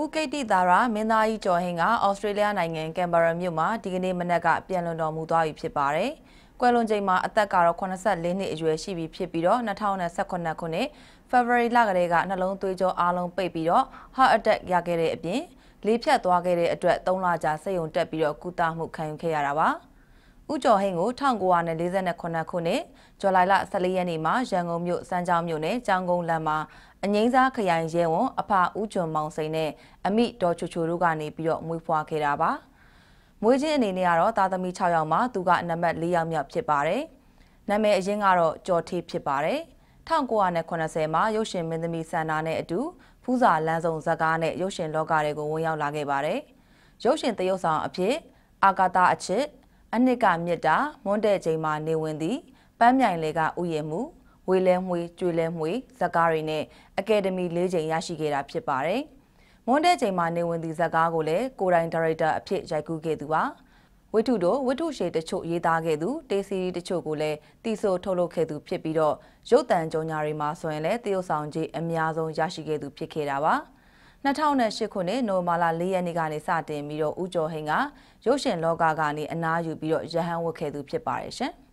ဦးကိတ္တိသာရမင်းသားကြီးကျော်ဟင်းကဩစတြေးလျနိုင်ငံကင်ဘာရာမြို့မှာဒီကနေ့မနက်ကပြန်လွန်တော်မူသွားပြီဖြစ်ပါတယ်။ကွယ်လွန်ချိန်မှာအသက်ကတော့84နှစ်အရွယ်ရှိပြီဖြစ်ပြီးတော့2018ခုနှစ် February လကတည်းကနှလုံးသွေးကြောအားလုံးပိတ်ပြီးတော့ heart attack ရခဲ့တဲ့အပြင်လေးဖြတ်သွားခဲ့တဲ့အတွက်3လကြာစိတ်ယုံတက်ပြီးတော့ကုသမှုခံယူခဲ့ရတာပါ။ဦးကျော်ဟိန်ကို1948ခုနှစ်ဇူလိုင်လ14ရက်နေ့မှာရန်ကုန်မြို့စမ်းချောင်းမြို့နယ်ကျောင်းကုန်းလမ်းမှာအငိမ့်စားခရိုင်ရဲဝန်အဖဦးကျော်မောင်စိန်နဲ့အမိဒေါ်ချိုချိုတို့ကနေပြီးတော့မွေးဖွားခဲ့တာပါ။မွေးချင်းအနေနဲ့ကတော့သားသမီး6ယောက်မှာသူကနံပါတ်4ယောက်မြောက်ဖြစ်ပါတယ်။နာမည်အရင်းကတော့ကျော်ထေးဖြစ်ပါတယ်။1980မှာရုပ်ရှင်မင်းသမီးဆန္ဒနဲ့အတူဖူးစာလမ်းဆောင်ဇာတ်ကားနဲ့ရုပ်ရှင်လောကတွေကိုဝင်ရောက်လာခဲ့ပါတယ်။ရုပ်ရှင်သရုပ်ဆောင်အဖြစ် အာကာတာအချစ်အနှစ်ကမြစ်တာမွန်းတဲ့ချိန်မှာနေဝင်သည်ပန်းမြိုင်လေကဥယျာဉ်မှုဝေလဲမွေကျွေလဲမွေဇကားတွေနဲ့အကယ်ဒမီ၄ချိန်ရရှိခဲ့တာဖြစ်ပါတယ်။မွန်းတဲ့ချိန်မှာနေဝင်သည်ဇကားကိုလည်းကိုတိုင်ဒါရိုက်တာအဖြစ်ရိုက်ကူးခဲ့သူပါ။ဝိထုတို့ဝိထုရှေတချို့ရေးသားခဲ့သူတေးစီရီတချို့ကိုလည်းတီဆိုထုတ်လုပ်ခဲ့သူဖြစ်ပြီးတော့ရုပ်တံကြောညာတွေမှာဆိုရင်လည်းတရုတ်ဆောင်ကြီးအများဆုံးရရှိခဲ့သူဖြစ်ခဲ့တာပါ။2008ခုနှစ်နိုဝင်ဘာလ4ရက်နေ့ကနေစတင်ပြီးတော့ဦးကျော်ဟိန်ကရုပ်ရှင်လောကကနေအနားယူပြီးတော့ရဟန်းဝတ်ခဲ့သူဖြစ်ပါတယ်ရှင်။